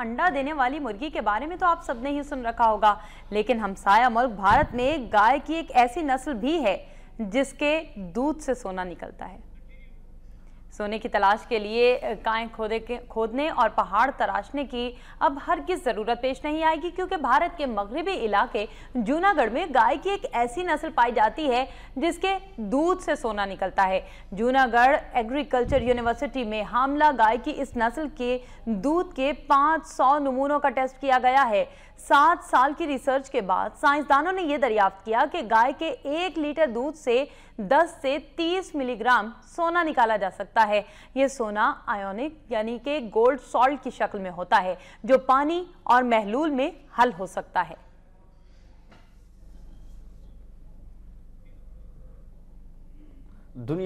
अंडा देने वाली मुर्गी के बारे में तो आप सबने ही सुन रखा होगा लेकिन हमसाया मुल्क भारत में गाय की एक ऐसी नस्ल भी है जिसके दूध से सोना निकलता है सोने की तलाश के लिए काएं खोदे के खोदने और पहाड़ तराशने की अब हर की ज़रूरत पेश नहीं आएगी क्योंकि भारत के मगरबी इलाके जूनागढ़ में गाय की एक ऐसी नस्ल पाई जाती है जिसके दूध से सोना निकलता है जूनागढ़ एग्रीकल्चर यूनिवर्सिटी में हामला गाय की इस नस्ल के दूध के 500 नमूनों का टेस्ट किया गया है सात साल की रिसर्च के बाद साइंसदानों ने यह दरियाफ्त किया कि गाय के एक लीटर दूध से दस से तीस मिलीग्राम सोना निकाला जा सकता है है ये सोना आयोनिक यानी कि गोल्ड सॉल्ट की शक्ल में होता है जो पानी और महलूल में हल हो सकता है दुनिया